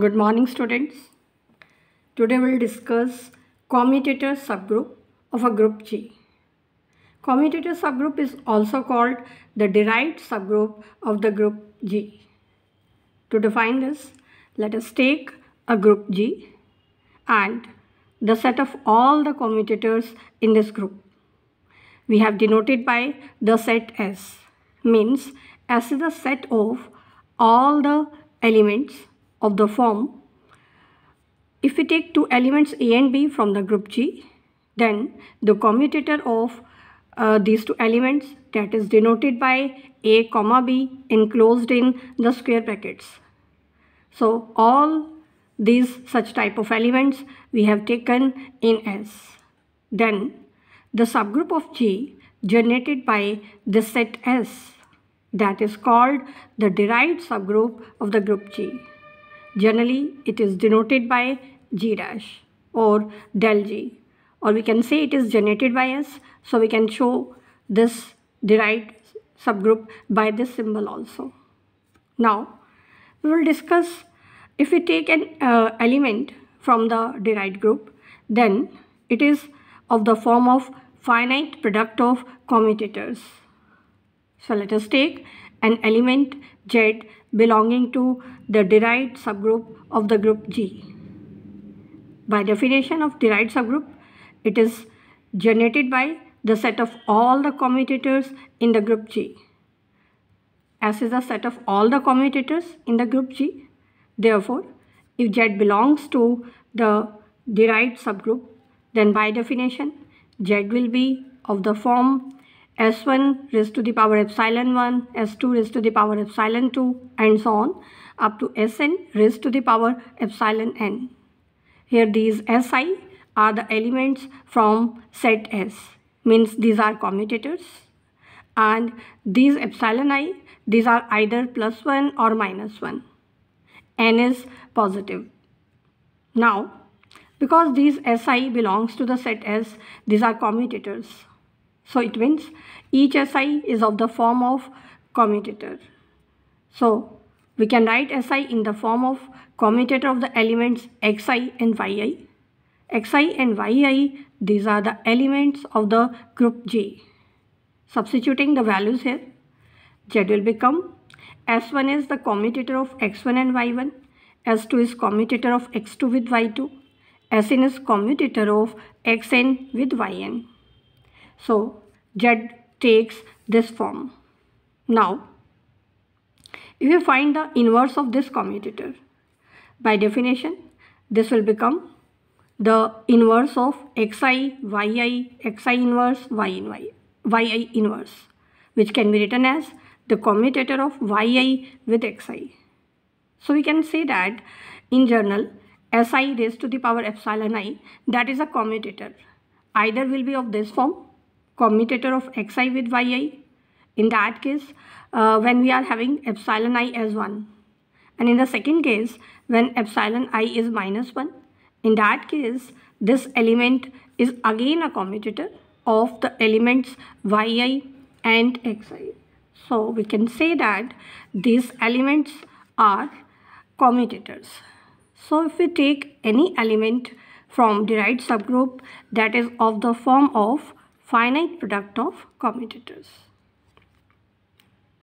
Good morning students. Today we will discuss commutator subgroup of a group G. Commutator subgroup is also called the derived subgroup of the group G. To define this, let us take a group G and the set of all the commutators in this group. We have denoted by the set S, means S is the set of all the elements of the form if we take two elements A and B from the group G, then the commutator of uh, these two elements that is denoted by A comma B enclosed in the square brackets. So all these such type of elements we have taken in S. Then the subgroup of G generated by the set S that is called the derived subgroup of the group G. Generally, it is denoted by G dash or del G or we can say it is generated by S. So we can show this derived subgroup by this symbol also. Now, we will discuss if we take an uh, element from the derived group, then it is of the form of finite product of commutators. So let us take an element Z belonging to the derived subgroup of the group G. By definition of derived subgroup, it is generated by the set of all the commutators in the group G. S is the set of all the commutators in the group G. Therefore, if Z belongs to the derived subgroup, then by definition, Z will be of the form s1 raised to the power epsilon 1, s2 raised to the power epsilon 2 and so on up to sn raised to the power epsilon n. Here these si are the elements from set S means these are commutators and these epsilon i these are either plus 1 or minus 1. n is positive. Now because these si belongs to the set S these are commutators so it means each SI is of the form of commutator. So we can write SI in the form of commutator of the elements XI and YI. XI and YI, these are the elements of the group J. Substituting the values here, Z will become S1 is the commutator of X1 and Y1, S2 is commutator of X2 with Y2, Sn is commutator of Xn with Yn. So Z takes this form. Now, if you find the inverse of this commutator, by definition, this will become the inverse of xi, yi, xi inverse, y yi inverse, which can be written as the commutator of yi with xi. So we can say that in general, si raised to the power epsilon i, that is a commutator. Either will be of this form commutator of xi with yi. In that case, uh, when we are having epsilon i as 1. And in the second case, when epsilon i is minus 1, in that case, this element is again a commutator of the elements yi and xi. So we can say that these elements are commutators. So if we take any element from derived subgroup that is of the form of finite product of commutators.